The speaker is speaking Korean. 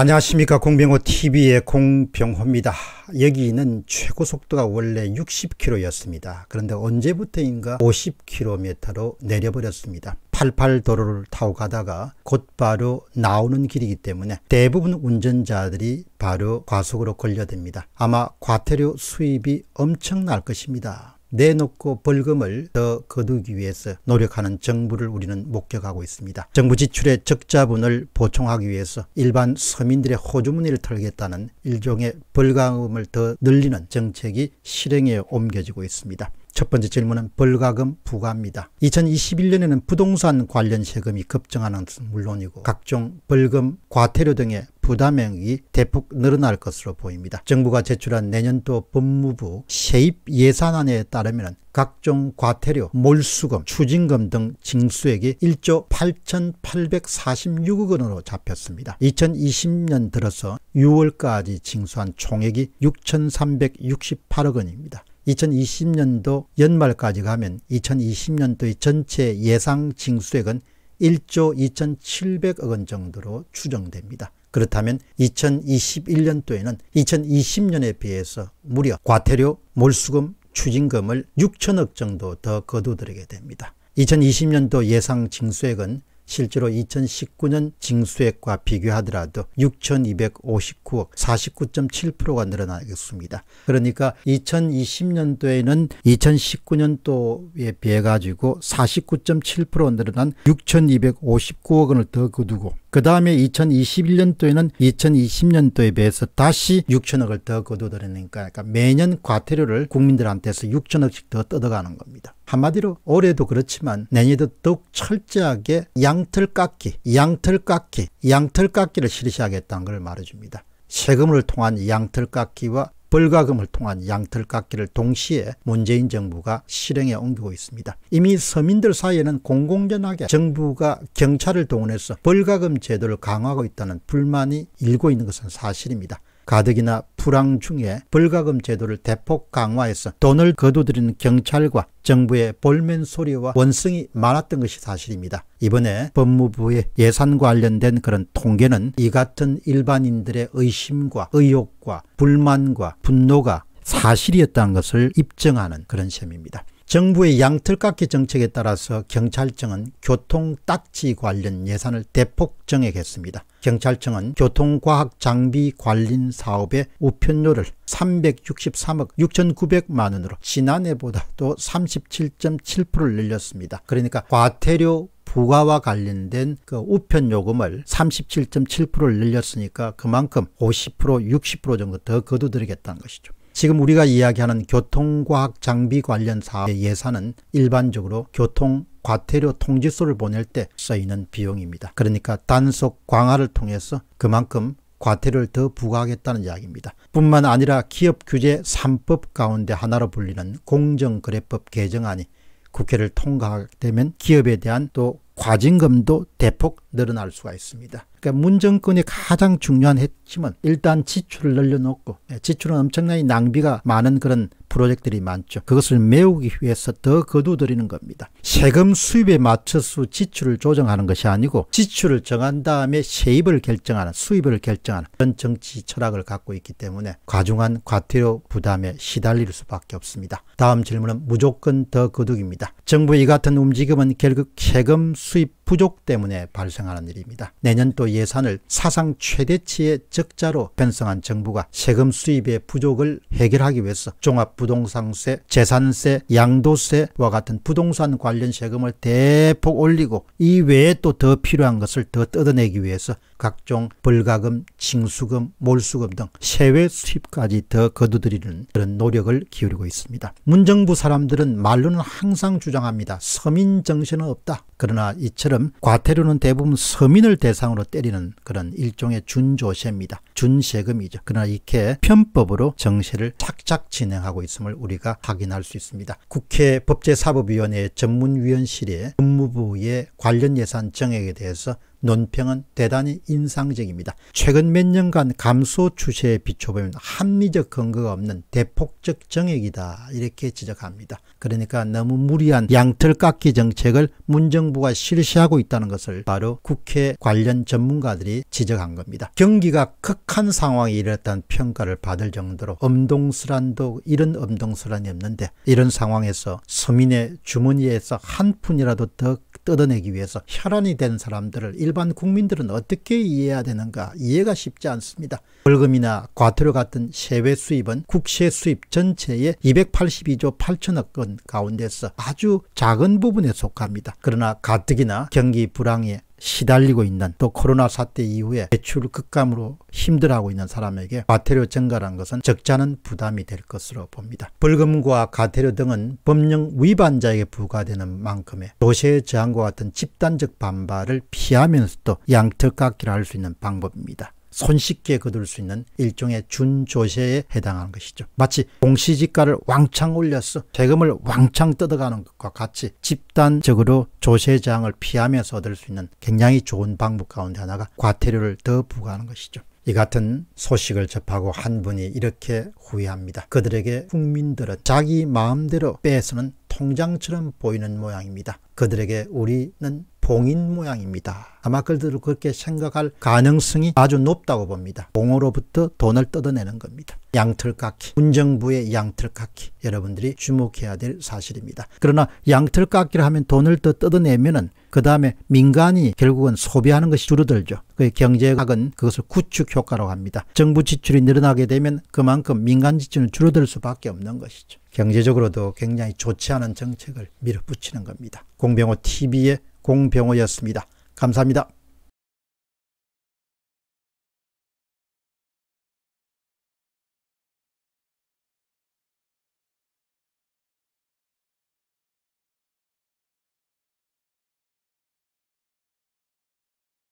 안녕하십니까 공병호 TV의 공병호입니다. 여기는 최고 속도가 원래 60km였습니다. 그런데 언제부터인가 50km로 내려버렸습니다. 88도로를 타고 가다가 곧바로 나오는 길이기 때문에 대부분 운전자들이 바로 과속으로 걸려듭니다. 아마 과태료 수입이 엄청날 것입니다. 내놓고 벌금을 더 거두기 위해서 노력하는 정부를 우리는 목격하고 있습니다. 정부 지출의 적자분을 보충하기 위해서 일반 서민들의 호주머니를 털겠다는 일종의 벌금을 더 늘리는 정책이 실행에 옮겨지고 있습니다. 첫 번째 질문은 벌가금 부과입니다. 2021년에는 부동산 관련 세금이 급증하는 것은 물론이고 각종 벌금, 과태료 등의 부담액이 대폭 늘어날 것으로 보입니다. 정부가 제출한 내년도 법무부 세입 예산안에 따르면 각종 과태료, 몰수금, 추징금 등 징수액이 1조 8,846억 원으로 잡혔습니다. 2020년 들어서 6월까지 징수한 총액이 6,368억 원입니다. 2020년도 연말까지 가면 2020년도의 전체 예상 징수액은 1조 2,700억 원 정도로 추정됩니다. 그렇다면 2021년도에는 2020년에 비해서 무려 과태료, 몰수금, 추징금을 6천억 정도 더 거두들이게 됩니다. 2020년도 예상 징수액은 실제로 2019년 징수액과 비교하더라도 6,259억 49.7%가 늘어나겠습니다. 그러니까 2020년도에는 2019년도에 비해 가지고 49.7% 늘어난 6,259억 원을 더 거두고 그 다음에 2021년도에는 2020년도에 비해서 다시 6천억을 더 거둬들이니까 그러니까 매년 과태료를 국민들한테서 6천억씩 더 뜯어가는 겁니다. 한마디로 올해도 그렇지만 내년에도 더욱 철저하게 양털 깎기, 양털 깎기, 양털 깎기를 실시하겠다는 걸 말해줍니다. 세금을 통한 양털 깎기와 벌가금을 통한 양털 깎기를 동시에 문재인 정부가 실행에 옮기고 있습니다. 이미 서민들 사이에는 공공연하게 정부가 경찰을 동원해서 벌과금 제도를 강화하고 있다는 불만이 일고 있는 것은 사실입니다. 가득이나 불황 중에 불가금 제도를 대폭 강화해서 돈을 거두드리는 경찰과 정부의 볼멘 소리와 원성이 많았던 것이 사실입니다. 이번에 법무부의 예산 관련된 그런 통계는 이 같은 일반인들의 의심과 의혹과 불만과 분노가 사실이었다는 것을 입증하는 그런 셈입니다. 정부의 양털깎기 정책에 따라서 경찰청은 교통딱지 관련 예산을 대폭 증액했습니다 경찰청은 교통과학장비 관리 사업의 우편료를 363억 6,900만 원으로 지난해보다도 37.7%를 늘렸습니다. 그러니까 과태료 부과와 관련된 그 우편 요금을 37.7%를 늘렸으니까 그만큼 50% 60% 정도 더 거두드리겠다는 것이죠. 지금 우리가 이야기하는 교통과학 장비 관련 사업의 예산은 일반적으로 교통 과태료 통지서를 보낼 때 쓰이는 비용입니다. 그러니까 단속 강화를 통해서 그만큼 과태료를 더 부과하겠다는 이야기입니다. 뿐만 아니라 기업 규제 3법 가운데 하나로 불리는 공정거래법 개정안이 국회를 통과되면 기업에 대한 또 과징금도 대폭 늘어날 수가 있습니다. 그러니까 문정권이 가장 중요한 핵심은 일단 지출을 늘려놓고 예, 지출은 엄청나게 낭비가 많은 그런 프로젝트들이 많죠. 그것을 메우기 위해서 더거두드리는 겁니다. 세금 수입에 맞춰서 지출을 조정하는 것이 아니고 지출을 정한 다음에 세입을 결정하는 수입을 결정하는 그런 정치 철학을 갖고 있기 때문에 과중한 과태료 부담에 시달릴 수밖에 없습니다. 다음 질문은 무조건 더 거두기입니다. 정부의 이 같은 움직임은 결국 세금 수입 부족 때문에 발생하는 일입니다. 내년또 예산을 사상 최대치의 적자로 편성한 정부가 세금 수입의 부족을 해결하기 위해서 종합부동산세, 재산세, 양도세와 같은 부동산 관련 세금을 대폭 올리고 이 외에 또 더 필요한 것을 더 뜯어내기 위해서 각종 불가금 징수금, 몰수금 등 세외 수입까지 더거두드리는 그런 노력을 기울이고 있습니다. 문정부 사람들은 말로는 항상 주장합니다. 서민 정신은 없다. 그러나 이처럼 것처럼 과태료는 대부분 서민을 대상으로 때리는 그런 일종의 준조세입니다. 준세금이죠. 그러나 이렇게 편법으로 정세를 착착 진행하고 있음을 우리가 확인할 수 있습니다. 국회 법제사법위원회 전문위원실이 법무부의 관련 예산 정액에 대해서 논평은 대단히 인상적입니다. 최근 몇 년간 감소 추세에 비춰보면 합리적 근거가 없는 대폭적 정액이다 이렇게 지적합니다. 그러니까 너무 무리한 양털 깎기 정책을 문정부가 실시하고 있다는 것을 바로 국회 관련 전문가들이 지적한 겁니다. 경기가 극한 상황에 이르렀다는 평가를 받을 정도로 엄동스란도 이런 엄동스란이 없는데 이런 상황에서 서민의 주머니에서 한 푼이라도 더 뜯어내기 위해서 혈안이 된 사람들을 일반 국민들은 어떻게 이해해야 되는가 이해가 쉽지 않습니다. 벌금이나 과태료 같은 세외 수입은 국세 수입 전체의 282조 8천억 건 가운데서 아주 작은 부분에 속합니다. 그러나 가뜩이나 경기 불황에 시달리고 있는 또 코로나 사태 이후에 대출 급감으로 힘들어하고 있는 사람에게 과태료 증가란 것은 적잖은 부담이 될 것으로 봅니다. 벌금과 과태료 등은 법령 위반자에게 부과되는 만큼의 도시의 저항과 같은 집단적 반발을 피하면서도 양턱깎기를 할 수 있는 방법입니다. 손쉽게 거둘 수 있는 일종의 준조세에 해당하는 것이죠. 마치 공시지가를 왕창 올려서 세금을 왕창 뜯어가는 것과 같이 집단적으로 조세장을 피하면서 얻을 수 있는 굉장히 좋은 방법 가운데 하나가 과태료를 더 부과하는 것이죠. 이 같은 소식을 접하고 한 분이 이렇게 후회합니다. 그들에게 국민들은 자기 마음대로 빼서는 통장처럼 보이는 모양입니다. 그들에게 우리는 봉인 모양입니다. 아마 그들을 그렇게 생각할 가능성이 아주 높다고 봅니다. 봉으로부터 돈을 뜯어내는 겁니다. 양털깎기 문정부의 양털깎기 여러분들이 주목해야 될 사실입니다. 그러나 양털깎기를 하면 돈을 더 뜯어내면 은그 다음에 민간이 결국은 소비하는 것이 줄어들죠. 그 경제학은 그것을 구축 효과로고 합니다. 정부 지출이 늘어나게 되면 그만큼 민간 지출은 줄어들 수밖에 없는 것이죠. 경제적으로도 굉장히 좋지 않은 정책을 밀어붙이는 겁니다. 공병호 TV의 공병호였습니다. 감사합니다.